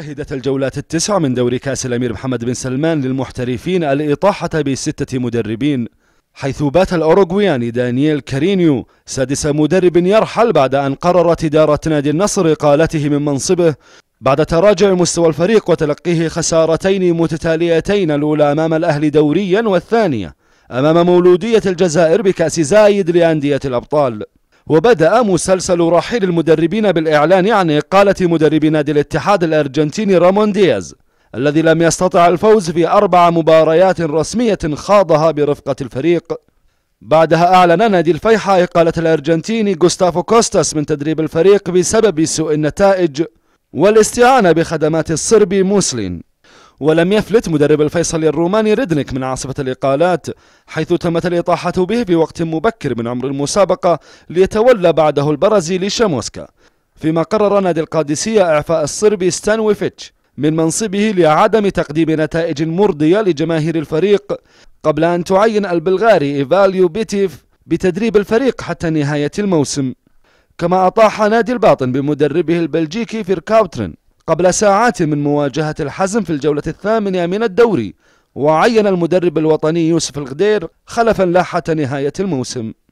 شهدت الجولات التسع من دوري كأس الأمير محمد بن سلمان للمحترفين الإطاحة بستة مدربين حيث بات الأوروغوياني دانييل كارينيو سادس مدرب يرحل بعد أن قررت إدارة نادي النصر إقالته من منصبه بعد تراجع مستوى الفريق وتلقيه خسارتين متتاليتين الأولى أمام الأهلي دوريا والثانية أمام مولودية الجزائر بكأس زايد لأندية الأبطال وبدأ مسلسل رحيل المدربين بالإعلان عن إقالة مدرب نادي الاتحاد الأرجنتيني رامون دياز الذي لم يستطع الفوز في أربع مباريات رسمية خاضها برفقة الفريق بعدها أعلن نادي الفيحة إقالة الأرجنتيني جوستافو كوستاس من تدريب الفريق بسبب سوء النتائج والاستعانة بخدمات الصربي موسلين ولم يفلت مدرب الفيصلي الروماني ريدنيك من عاصفة الإقالات حيث تمت الإطاحة به في وقت مبكر من عمر المسابقة ليتولى بعده البرازيلي شاموسكا فيما قرر نادي القادسية إعفاء الصربي ويفيتش من منصبه لعدم تقديم نتائج مرضية لجماهير الفريق قبل أن تعين البلغاري إيفاليو بيتيف بتدريب الفريق حتى نهاية الموسم كما أطاح نادي الباطن بمدربه البلجيكي فيركاوترن قبل ساعات من مواجهة الحزم في الجولة الثامنة من الدوري وعين المدرب الوطني يوسف الغدير خلفا لاحة نهاية الموسم